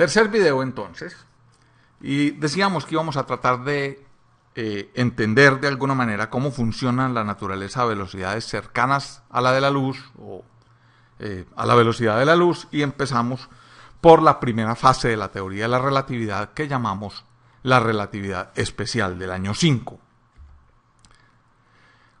Tercer video entonces. Y decíamos que íbamos a tratar de eh, entender de alguna manera cómo funcionan la naturaleza a velocidades cercanas a la de la luz o eh, a la velocidad de la luz y empezamos por la primera fase de la teoría de la relatividad que llamamos la relatividad especial del año 5.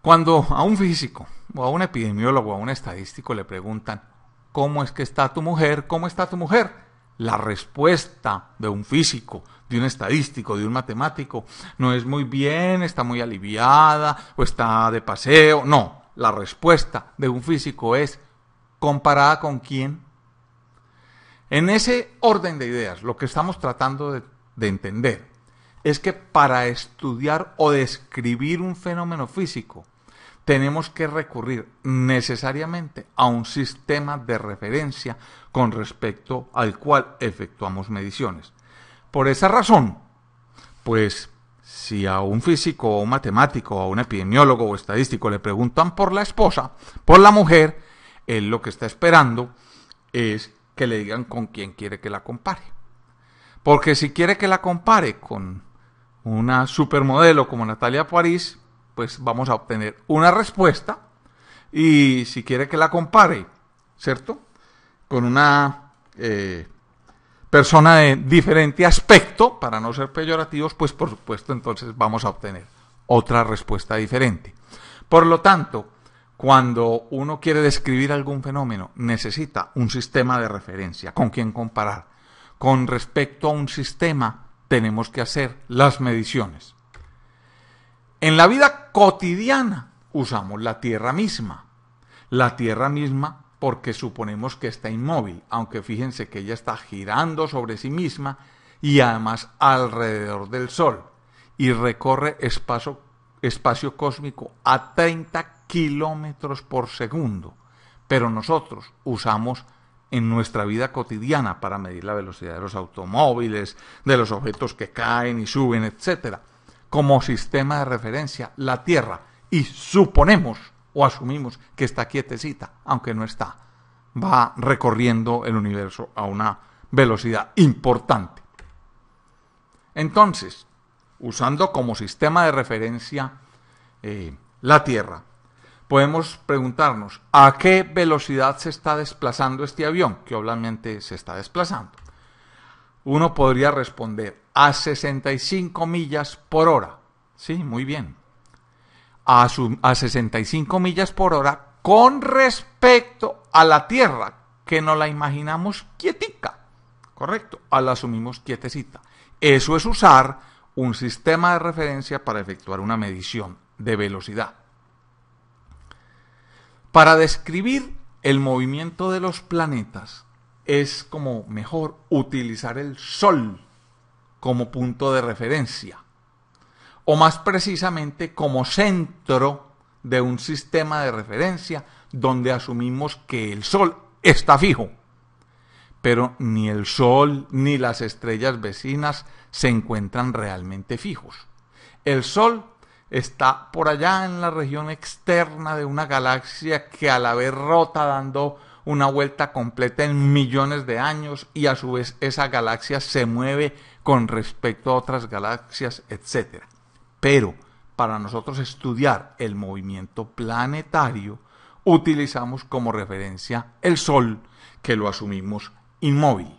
Cuando a un físico o a un epidemiólogo o a un estadístico le preguntan, ¿cómo es que está tu mujer? ¿Cómo está tu mujer? la respuesta de un físico, de un estadístico, de un matemático, no es muy bien, está muy aliviada o está de paseo. No, la respuesta de un físico es comparada con quién. En ese orden de ideas, lo que estamos tratando de, entender es que para estudiar o describir un fenómeno físico, tenemos que recurrir necesariamente a un sistema de referencia con respecto al cual efectuamos mediciones. Por esa razón, pues si a un físico o un matemático o a un epidemiólogo o estadístico le preguntan por la esposa, por la mujer, él lo que está esperando es que le digan con quién quiere que la compare. Porque si quiere que la compare con una supermodelo como Natalia París, pues vamos a obtener una respuesta y si quiere que la compare, ¿cierto? Con una eh, persona de diferente aspecto, para no ser peyorativos, pues por supuesto entonces vamos a obtener otra respuesta diferente. Por lo tanto, cuando uno quiere describir algún fenómeno, necesita un sistema de referencia con quien comparar. Con respecto a un sistema, tenemos que hacer las mediciones. En la vida cotidiana usamos la tierra misma. La tierra misma porque suponemos que está inmóvil, aunque fíjense que ella está girando sobre sí misma y además alrededor del Sol y recorre espacio, espacio cósmico a 30 kilómetros por segundo. Pero nosotros usamos en nuestra vida cotidiana para medir la velocidad de los automóviles, de los objetos que caen y suben, etcétera como sistema de referencia la Tierra y suponemos o asumimos que está quietecita, aunque no está, va recorriendo el universo a una velocidad importante. Entonces, usando como sistema de referencia eh, la Tierra, podemos preguntarnos a qué velocidad se está desplazando este avión, que obviamente se está desplazando. Uno podría responder a 65 millas por hora. Sí, muy bien. A, a 65 millas por hora con respecto a la Tierra, que no la imaginamos quietica. Correcto, a la asumimos quietecita. Eso es usar un sistema de referencia para efectuar una medición de velocidad. Para describir el movimiento de los planetas es como mejor utilizar el Sol como punto de referencia, o más precisamente como centro de un sistema de referencia donde asumimos que el Sol está fijo. Pero ni el Sol ni las estrellas vecinas se encuentran realmente fijos. El Sol está por allá en la región externa de una galaxia que a la vez rota dando una vuelta completa en millones de años y a su vez esa galaxia se mueve con respecto a otras galaxias, etc. Pero para nosotros estudiar el movimiento planetario, utilizamos como referencia el Sol, que lo asumimos inmóvil.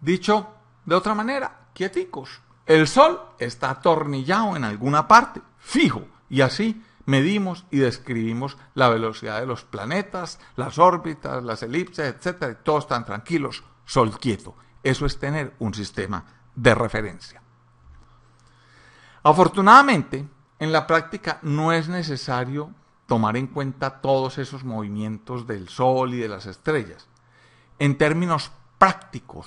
Dicho de otra manera, quieticos, el Sol está atornillado en alguna parte, fijo, y así medimos y describimos la velocidad de los planetas, las órbitas, las elipses, etc. todos están tranquilos, sol quieto. Eso es tener un sistema de referencia. Afortunadamente, en la práctica no es necesario tomar en cuenta todos esos movimientos del Sol y de las estrellas. En términos prácticos,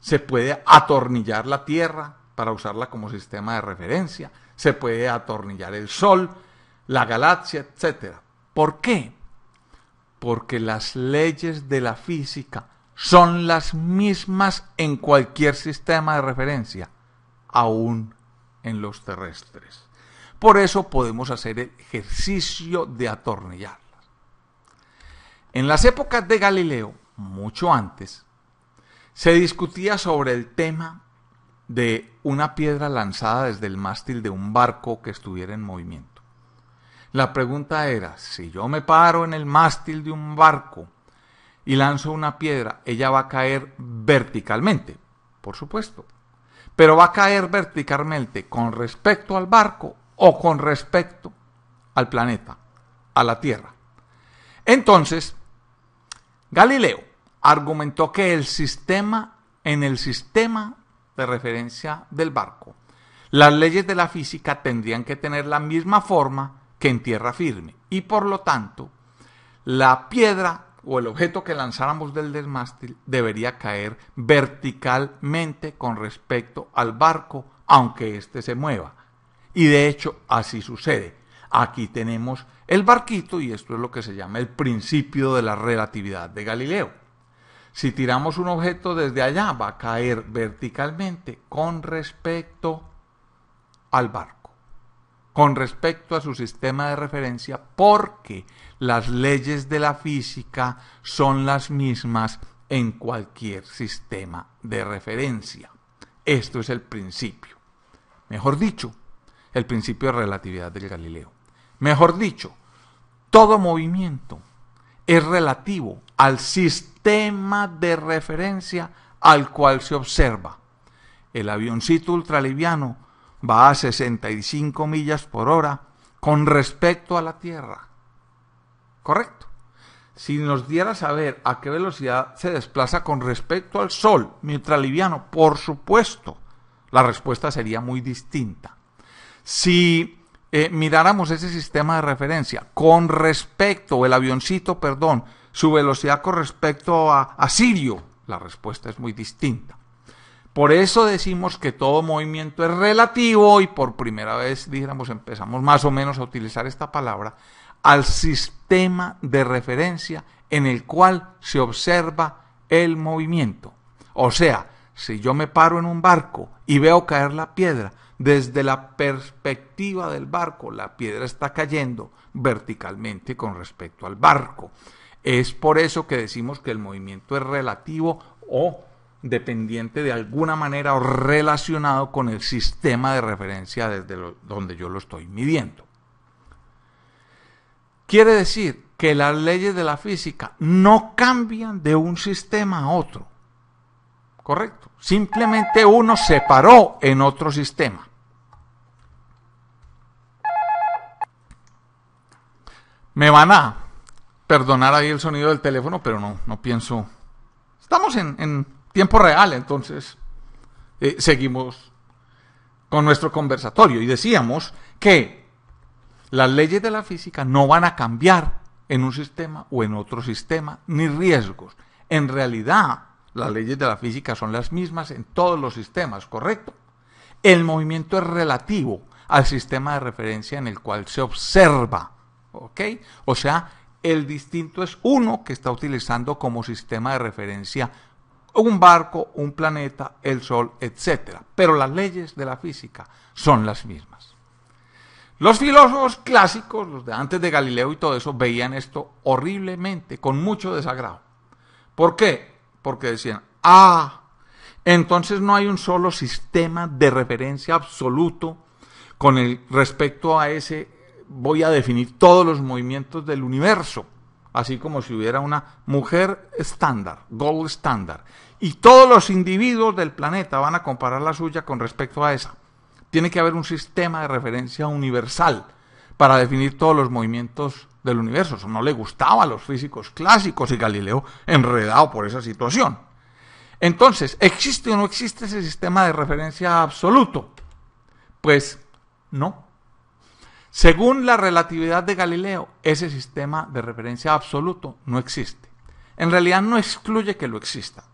se puede atornillar la Tierra para usarla como sistema de referencia, se puede atornillar el Sol, la galaxia, etcétera. ¿Por qué? Porque las leyes de la física son las mismas en cualquier sistema de referencia, aún en los terrestres. Por eso podemos hacer el ejercicio de atornillarlas. En las épocas de Galileo, mucho antes, se discutía sobre el tema de una piedra lanzada desde el mástil de un barco que estuviera en movimiento. La pregunta era, si yo me paro en el mástil de un barco y lanzo una piedra, ella va a caer verticalmente, por supuesto. Pero va a caer verticalmente con respecto al barco o con respecto al planeta, a la Tierra. Entonces, Galileo argumentó que el sistema, en el sistema de referencia del barco, las leyes de la física tendrían que tener la misma forma que en tierra firme. Y por lo tanto, la piedra o el objeto que lanzáramos del desmástil debería caer verticalmente con respecto al barco, aunque éste se mueva. Y de hecho, así sucede. Aquí tenemos el barquito y esto es lo que se llama el principio de la relatividad de Galileo. Si tiramos un objeto desde allá, va a caer verticalmente con respecto al barco con respecto a su sistema de referencia porque las leyes de la física son las mismas en cualquier sistema de referencia. Esto es el principio. Mejor dicho, el principio de relatividad del Galileo. Mejor dicho, todo movimiento es relativo al sistema de referencia al cual se observa. El avioncito ultraliviano va a 65 millas por hora con respecto a la Tierra. Correcto. Si nos diera saber a qué velocidad se desplaza con respecto al Sol, ultraliviano, por supuesto, la respuesta sería muy distinta. Si eh, miráramos ese sistema de referencia con respecto, el avioncito, perdón, su velocidad con respecto a, a Sirio, la respuesta es muy distinta. Por eso decimos que todo movimiento es relativo y por primera vez, dijéramos, empezamos más o menos a utilizar esta palabra al sistema de referencia en el cual se observa el movimiento. O sea, si yo me paro en un barco y veo caer la piedra, desde la perspectiva del barco, la piedra está cayendo verticalmente con respecto al barco. Es por eso que decimos que el movimiento es relativo o dependiente de alguna manera o relacionado con el sistema de referencia desde donde yo lo estoy midiendo. Quiere decir que las leyes de la física no cambian de un sistema a otro. Correcto. Simplemente uno se paró en otro sistema. Me van a perdonar ahí el sonido del teléfono, pero no, no pienso. Estamos en tiempo real, entonces eh, seguimos con nuestro conversatorio y decíamos que las leyes de la física no van a cambiar en un sistema o en otro sistema, ni riesgos. En realidad, las leyes de la física son las mismas en todos los sistemas, ¿correcto? El movimiento es relativo al sistema de referencia en el cual se observa, ¿ok? O sea, el distinto es uno que está utilizando como sistema de referencia un barco, un planeta, el Sol, etc. Pero las leyes de la física son las mismas. Los filósofos clásicos, los de antes de Galileo y todo eso, veían esto horriblemente, con mucho desagrado. ¿Por qué? Porque decían, ah, entonces no hay un solo sistema de referencia absoluto con el respecto a ese voy a definir todos los movimientos del universo, así como si hubiera una mujer estándar, gold estándar, y todos los individuos del planeta van a comparar la suya con respecto a esa. Tiene que haber un sistema de referencia universal para definir todos los movimientos del universo. Eso no le gustaba a los físicos clásicos y Galileo enredado por esa situación. Entonces, ¿existe o no existe ese sistema de referencia absoluto? Pues no. Según la relatividad de Galileo, ese sistema de referencia absoluto no existe. En realidad no excluye que lo exista.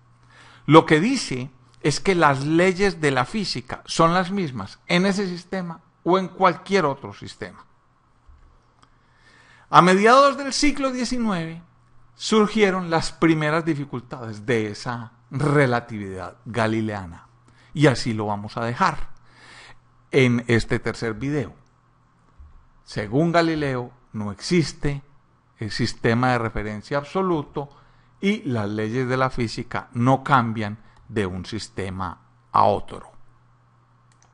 Lo que dice es que las leyes de la física son las mismas en ese sistema o en cualquier otro sistema. A mediados del siglo XIX surgieron las primeras dificultades de esa relatividad galileana. Y así lo vamos a dejar en este tercer video. Según Galileo, no existe el sistema de referencia absoluto y las leyes de la física no cambian de un sistema a otro.